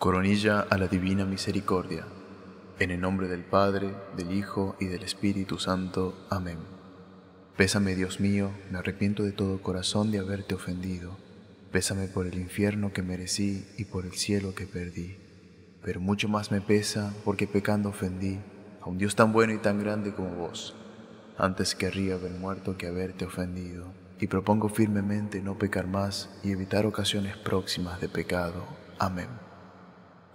Coronilla a la Divina Misericordia, en el nombre del Padre, del Hijo y del Espíritu Santo. Amén. Pésame, Dios mío, me arrepiento de todo corazón de haberte ofendido. Pésame por el infierno que merecí y por el cielo que perdí. Pero mucho más me pesa porque pecando ofendí a un Dios tan bueno y tan grande como vos. Antes querría haber muerto que haberte ofendido. Y propongo firmemente no pecar más y evitar ocasiones próximas de pecado. Amén.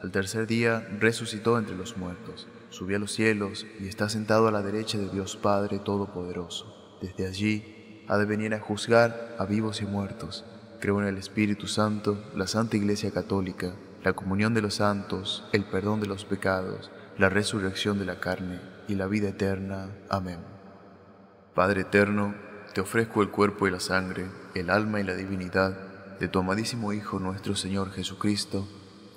al tercer día resucitó entre los muertos, subió a los cielos y está sentado a la derecha de Dios Padre Todopoderoso. Desde allí ha de venir a juzgar a vivos y muertos. Creo en el Espíritu Santo, la Santa Iglesia Católica, la comunión de los santos, el perdón de los pecados, la resurrección de la carne y la vida eterna. Amén. Padre eterno, te ofrezco el cuerpo y la sangre, el alma y la divinidad de tu amadísimo Hijo nuestro Señor Jesucristo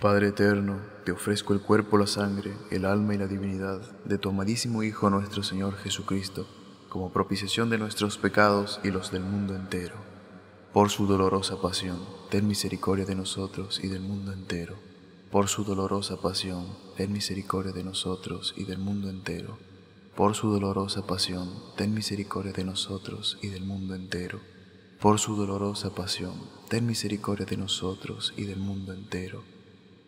Padre eterno, te ofrezco el cuerpo, la sangre, el alma y la divinidad de tu amadísimo Hijo nuestro Señor Jesucristo, como propiciación de nuestros pecados y los del mundo entero. Por su dolorosa pasión, ten misericordia de nosotros y del mundo entero. Por su dolorosa pasión, ten misericordia de nosotros y del mundo entero. Por su dolorosa pasión, ten misericordia de nosotros y del mundo entero. Por su dolorosa pasión, ten misericordia de nosotros y del mundo entero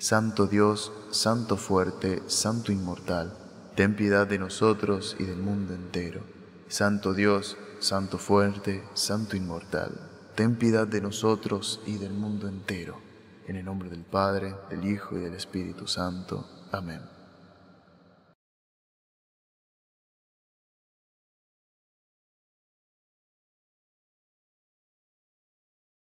Santo Dios, Santo fuerte, Santo inmortal, ten piedad de nosotros y del mundo entero. Santo Dios, Santo fuerte, Santo inmortal, ten piedad de nosotros y del mundo entero. En el nombre del Padre, del Hijo y del Espíritu Santo. Amén.